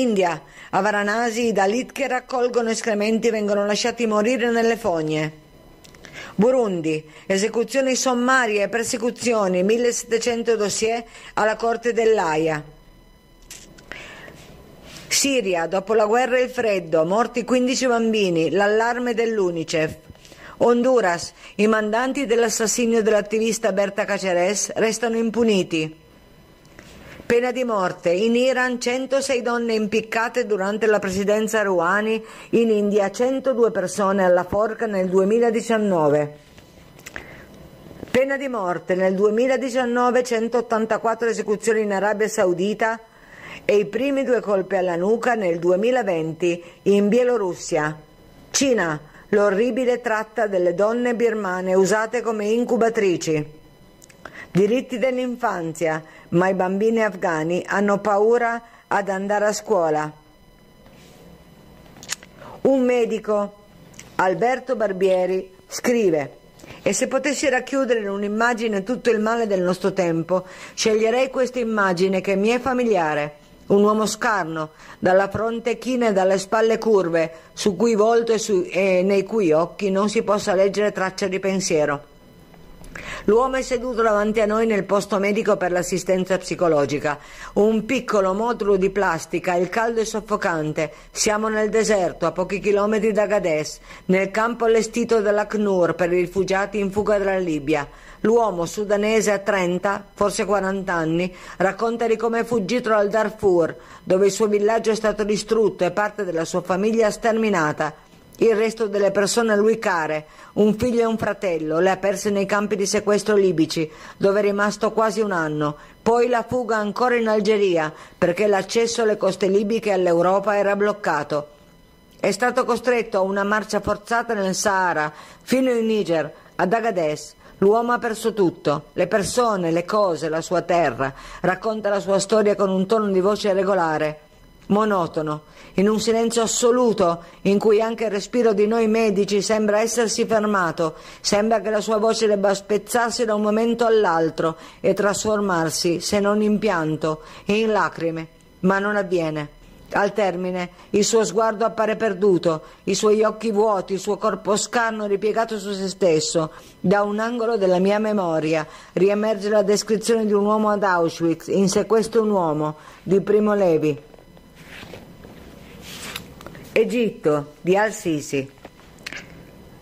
India, a Varanasi i Dalit che raccolgono escrementi vengono lasciati morire nelle fogne. Burundi, esecuzioni sommarie e persecuzioni, 1700 dossier alla Corte dell'Aia. Siria, dopo la guerra e il freddo, morti 15 bambini, l'allarme dell'UNICEF. Honduras, i mandanti dell'assassinio dell'attivista Berta Caceres restano impuniti. Pena di morte. In Iran 106 donne impiccate durante la presidenza Rouhani, in India 102 persone alla forca nel 2019. Pena di morte. Nel 2019 184 esecuzioni in Arabia Saudita e i primi due colpi alla nuca nel 2020 in Bielorussia. Cina, l'orribile tratta delle donne birmane usate come incubatrici. Diritti dell'infanzia, ma i bambini afghani hanno paura ad andare a scuola. Un medico, Alberto Barbieri, scrive e se potessi racchiudere in un'immagine tutto il male del nostro tempo, sceglierei questa immagine che mi è familiare. Un uomo scarno, dalla fronte china e dalle spalle curve, su cui volto e, su, e nei cui occhi non si possa leggere traccia di pensiero. L'uomo è seduto davanti a noi nel posto medico per l'assistenza psicologica. Un piccolo modulo di plastica, il caldo è soffocante. Siamo nel deserto, a pochi chilometri da Gades, nel campo allestito dall'ACNUR per i rifugiati in fuga dalla Libia. L'uomo sudanese a 30, forse 40 anni, racconta di come è fuggito dal Darfur, dove il suo villaggio è stato distrutto e parte della sua famiglia sterminata. Il resto delle persone a lui care, un figlio e un fratello, le ha perse nei campi di sequestro libici, dove è rimasto quasi un anno, poi la fuga ancora in Algeria, perché l'accesso alle coste libiche e all'Europa era bloccato. È stato costretto a una marcia forzata nel Sahara, fino in Niger, ad Agadez, L'uomo ha perso tutto, le persone, le cose, la sua terra. Racconta la sua storia con un tono di voce regolare monotono, in un silenzio assoluto in cui anche il respiro di noi medici sembra essersi fermato, sembra che la sua voce debba spezzarsi da un momento all'altro e trasformarsi, se non in pianto, in lacrime, ma non avviene. Al termine, il suo sguardo appare perduto, i suoi occhi vuoti, il suo corpo scarno ripiegato su se stesso. Da un angolo della mia memoria riemerge la descrizione di un uomo ad Auschwitz, in sequestro un uomo, di Primo Levi. Egitto di Al-Sisi.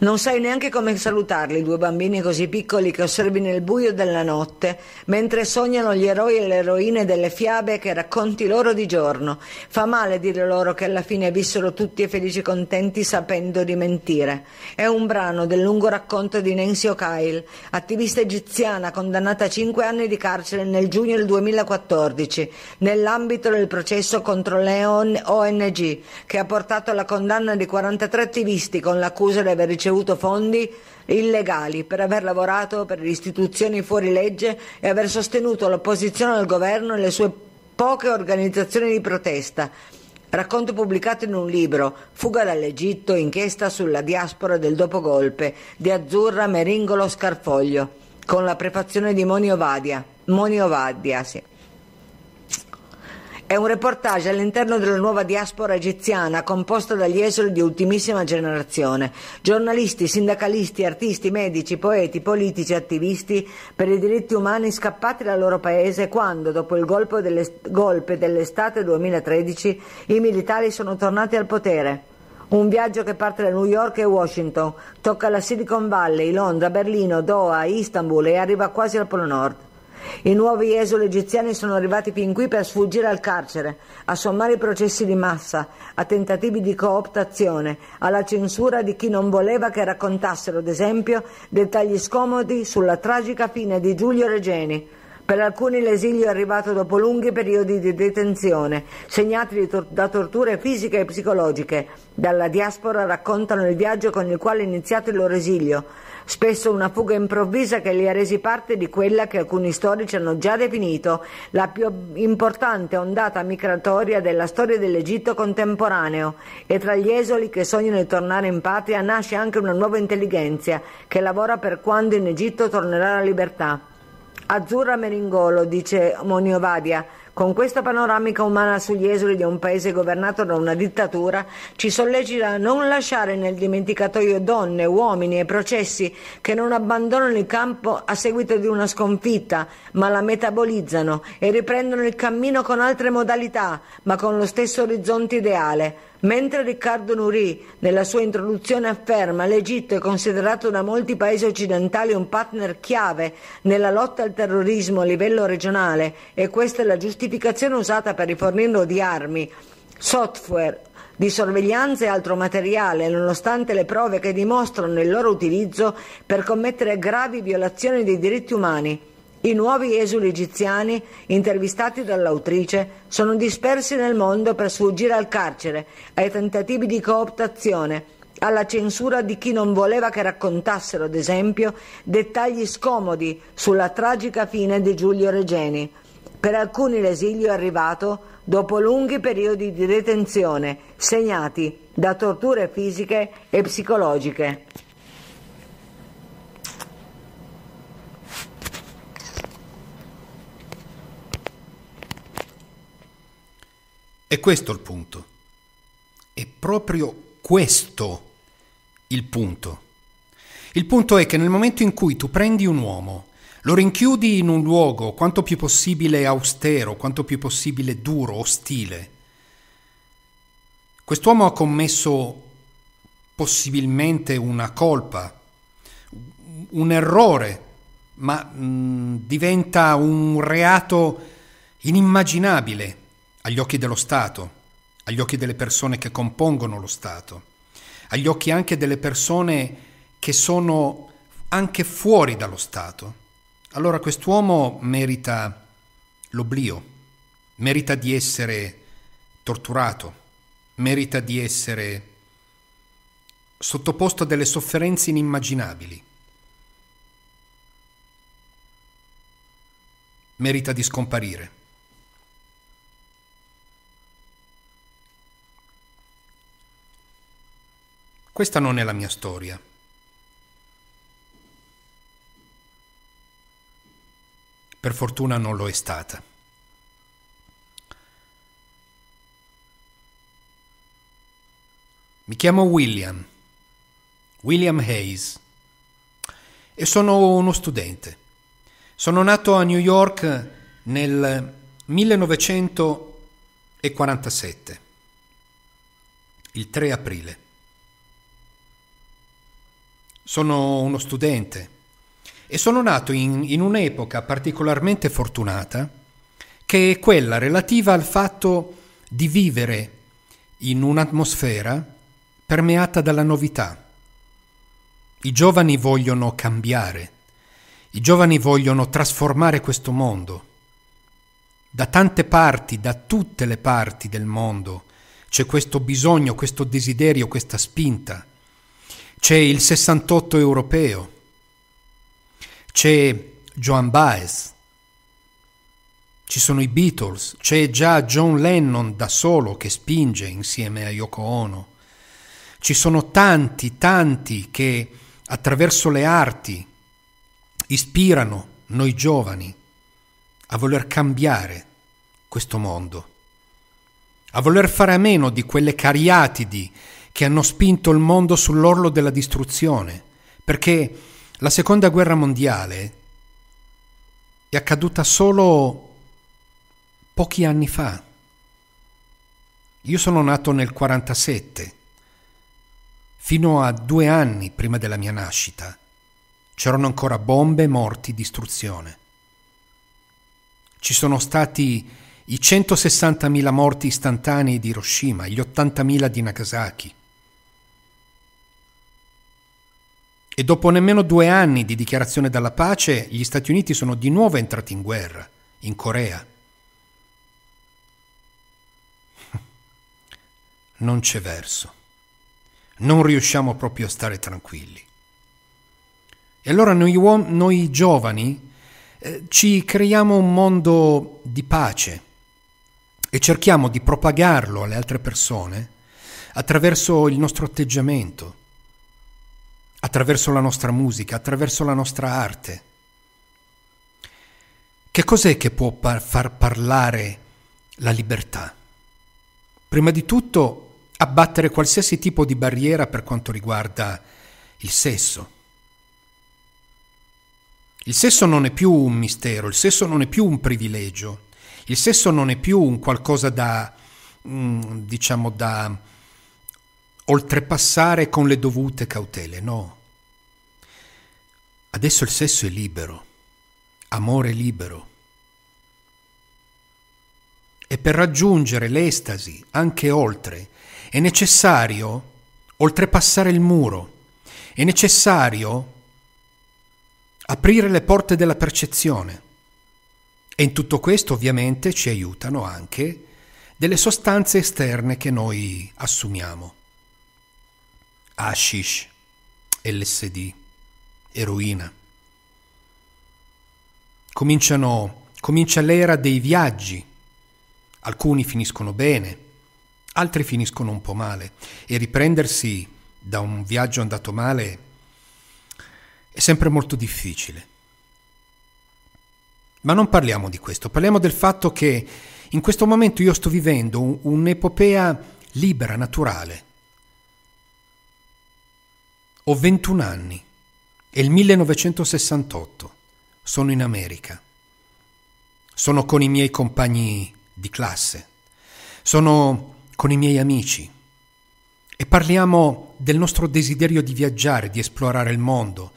Non sai neanche come salutarli, due bambini così piccoli che osservi nel buio della notte, mentre sognano gli eroi e le eroine delle fiabe che racconti loro di giorno. Fa male dire loro che alla fine vissero tutti felici e contenti sapendo di mentire. È un brano del lungo racconto di Nancy O'Kyle, attivista egiziana condannata a cinque anni di carcere nel giugno del 2014, nell'ambito del processo contro le ONG, che ha portato alla condanna di 43 attivisti con l'accusa di aver ricevuto ricevuto fondi illegali per aver lavorato per istituzioni fuori legge e aver sostenuto l'opposizione al governo e le sue poche organizzazioni di protesta. Racconto pubblicato in un libro, Fuga dall'Egitto, inchiesta sulla diaspora del dopogolpe, di Azzurra Meringolo Scarfoglio, con la prefazione di Monio Vadia. Monio Vadia sì. È un reportage all'interno della nuova diaspora egiziana composta dagli esuli di ultimissima generazione, giornalisti, sindacalisti, artisti, medici, poeti, politici, attivisti per i diritti umani scappati dal loro paese quando, dopo il golpe dell'estate 2013, i militari sono tornati al potere. Un viaggio che parte da New York e Washington, tocca la Silicon Valley, Londra, Berlino, Doha, Istanbul e arriva quasi al Polo Nord. I nuovi esuli egiziani sono arrivati fin qui per sfuggire al carcere, a sommari processi di massa, a tentativi di cooptazione, alla censura di chi non voleva che raccontassero, ad esempio, dettagli scomodi sulla tragica fine di Giulio Regeni. Per alcuni l'esilio è arrivato dopo lunghi periodi di detenzione, segnati di tor- da torture fisiche e psicologiche. Dalla diaspora raccontano il viaggio con il quale è iniziato il loro esilio, spesso una fuga improvvisa che li ha resi parte di quella che alcuni storici hanno già definito la più importante ondata migratoria della storia dell'Egitto contemporaneo e tra gli esoli che sognano di tornare in patria nasce anche una nuova intelligenza che lavora per quando in Egitto tornerà la libertà. Azzurra Meringolo, dice Monio Vadia, con questa panoramica umana sugli esuli di un paese governato da una dittatura ci sollecita a non lasciare nel dimenticatoio donne, uomini e processi che non abbandonano il campo a seguito di una sconfitta, ma la metabolizzano e riprendono il cammino con altre modalità, ma con lo stesso orizzonte ideale Mentre Riccardo Nurì, nella sua introduzione, afferma l'Egitto è considerato da molti paesi occidentali un partner chiave nella lotta al terrorismo a livello regionale e questa è la giustificazione usata per rifornirlo di armi, software, di sorveglianza e altro materiale, nonostante le prove che dimostrano il loro utilizzo per commettere gravi violazioni dei diritti umani. I nuovi esuli egiziani, intervistati dall'autrice, sono dispersi nel mondo per sfuggire al carcere, ai tentativi di cooptazione, alla censura di chi non voleva che raccontassero, ad esempio, dettagli scomodi sulla tragica fine di Giulio Regeni. Per alcuni l'esilio è arrivato dopo lunghi periodi di detenzione, segnati da torture fisiche e psicologiche. È questo il punto. È proprio questo il punto. Il punto è che nel momento in cui tu prendi un uomo, lo rinchiudi in un luogo quanto più possibile austero, quanto più possibile duro, ostile, quest'uomo ha commesso possibilmente una colpa, un errore, ma mh, mm, diventa un reato inimmaginabile agli occhi dello Stato, agli occhi delle persone che compongono lo Stato, agli occhi anche delle persone che sono anche fuori dallo Stato. Allora quest'uomo merita l'oblio, merita di essere torturato, merita di essere sottoposto a delle sofferenze inimmaginabili. Merita di scomparire. Questa non è la mia storia. Per fortuna non lo è stata. Mi chiamo William, William Hayes, e sono uno studente. Sono nato a New York nel 1947, il 3 aprile. Sono uno studente e sono nato in, in un'epoca particolarmente fortunata che è quella relativa al fatto di vivere in un'atmosfera permeata dalla novità. I giovani vogliono cambiare, i giovani vogliono trasformare questo mondo. Da tante parti, da tutte le parti del mondo, c'è questo bisogno, questo desiderio, questa spinta. C'è il 68 europeo, c'è Joan Baez, ci sono i Beatles, c'è già John Lennon da solo che spinge insieme a Yoko Ono. Ci sono tanti, tanti che attraverso le arti ispirano noi giovani a voler cambiare questo mondo, a voler fare a meno di quelle cariatidi che hanno spinto il mondo sull'orlo della distruzione, perché la seconda guerra mondiale è accaduta solo pochi anni fa. Io sono nato nel 47, fino a due anni prima della mia nascita. C'erano ancora bombe, morti, distruzione. Ci sono stati i 160.000 morti istantanei di Hiroshima, gli 80.000 di Nagasaki. E dopo nemmeno due anni di dichiarazione della pace, gli Stati Uniti sono di nuovo entrati in guerra, in Corea. Non c'è verso. Non riusciamo proprio a stare tranquilli. E allora noi, uom- noi giovani eh, ci creiamo un mondo di pace e cerchiamo di propagarlo alle altre persone attraverso il nostro atteggiamento attraverso la nostra musica, attraverso la nostra arte. Che cos'è che può par- far parlare la libertà? Prima di tutto abbattere qualsiasi tipo di barriera per quanto riguarda il sesso. Il sesso non è più un mistero, il sesso non è più un privilegio, il sesso non è più un qualcosa da, mm, diciamo, da oltrepassare con le dovute cautele, no. Adesso il sesso è libero, amore libero. E per raggiungere l'estasi, anche oltre, è necessario oltrepassare il muro, è necessario aprire le porte della percezione. E in tutto questo ovviamente ci aiutano anche delle sostanze esterne che noi assumiamo hashish, LSD, eroina. Cominciano, comincia l'era dei viaggi. Alcuni finiscono bene, altri finiscono un po' male e riprendersi da un viaggio andato male è sempre molto difficile. Ma non parliamo di questo, parliamo del fatto che in questo momento io sto vivendo un'epopea libera, naturale, ho 21 anni. È il 1968. Sono in America. Sono con i miei compagni di classe. Sono con i miei amici. E parliamo del nostro desiderio di viaggiare, di esplorare il mondo,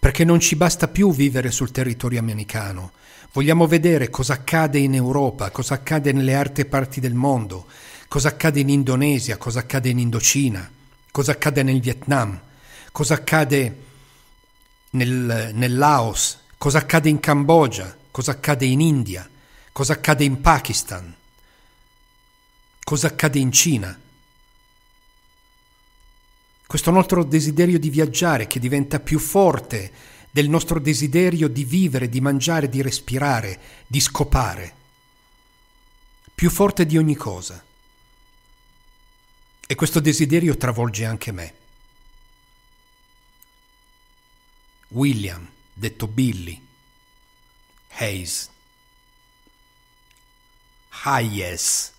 perché non ci basta più vivere sul territorio americano. Vogliamo vedere cosa accade in Europa, cosa accade nelle altre parti del mondo, cosa accade in Indonesia, cosa accade in Indocina, cosa accade nel Vietnam cosa accade nel, nel Laos, cosa accade in Cambogia, cosa accade in India, cosa accade in Pakistan, cosa accade in Cina. Questo nostro desiderio di viaggiare che diventa più forte del nostro desiderio di vivere, di mangiare, di respirare, di scopare, più forte di ogni cosa. E questo desiderio travolge anche me. William, detto Billy, Hayes, Hayes,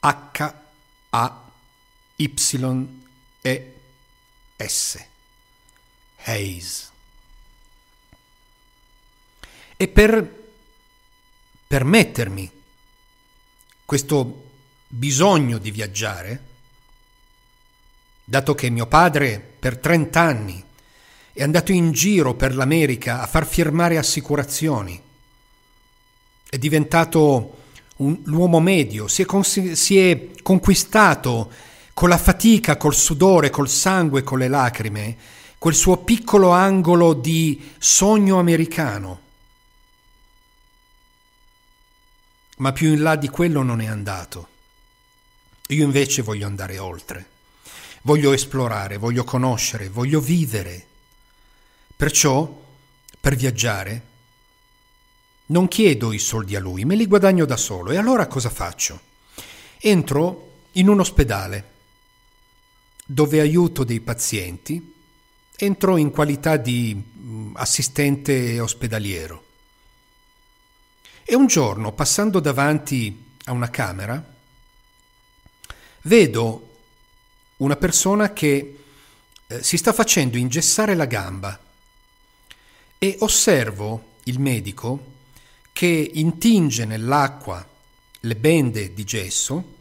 H-A-Y-E-S, Hayes. E per permettermi questo bisogno di viaggiare, dato che mio padre per trent'anni è andato in giro per l'America a far firmare assicurazioni, è diventato un, l'uomo medio, si è, cons- si è conquistato con la fatica, col sudore, col sangue, con le lacrime, quel suo piccolo angolo di sogno americano. Ma più in là di quello non è andato. Io invece voglio andare oltre. Voglio esplorare, voglio conoscere, voglio vivere. Perciò, per viaggiare, non chiedo i soldi a lui, me li guadagno da solo. E allora cosa faccio? Entro in un ospedale dove aiuto dei pazienti, entro in qualità di mm, assistente ospedaliero. E un giorno, passando davanti a una camera, vedo una persona che eh, si sta facendo ingessare la gamba e osservo il medico che intinge nell'acqua le bende di gesso,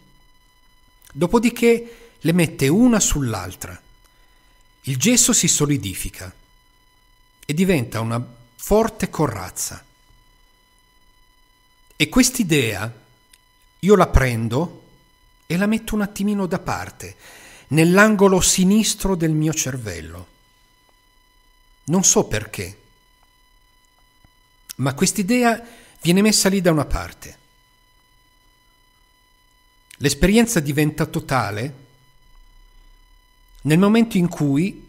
dopodiché le mette una sull'altra. Il gesso si solidifica e diventa una forte corazza. E quest'idea io la prendo e la metto un attimino da parte, nell'angolo sinistro del mio cervello. Non so perché ma quest'idea viene messa lì da una parte. L'esperienza diventa totale nel momento in cui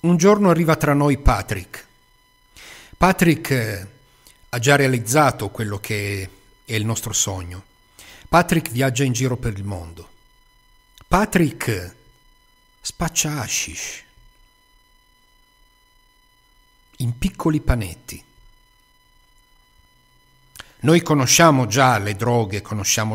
un giorno arriva tra noi Patrick. Patrick eh, ha già realizzato quello che è il nostro sogno. Patrick viaggia in giro per il mondo. Patrick spaccia hashish in piccoli panetti. Noi conosciamo già le droghe, conosciamo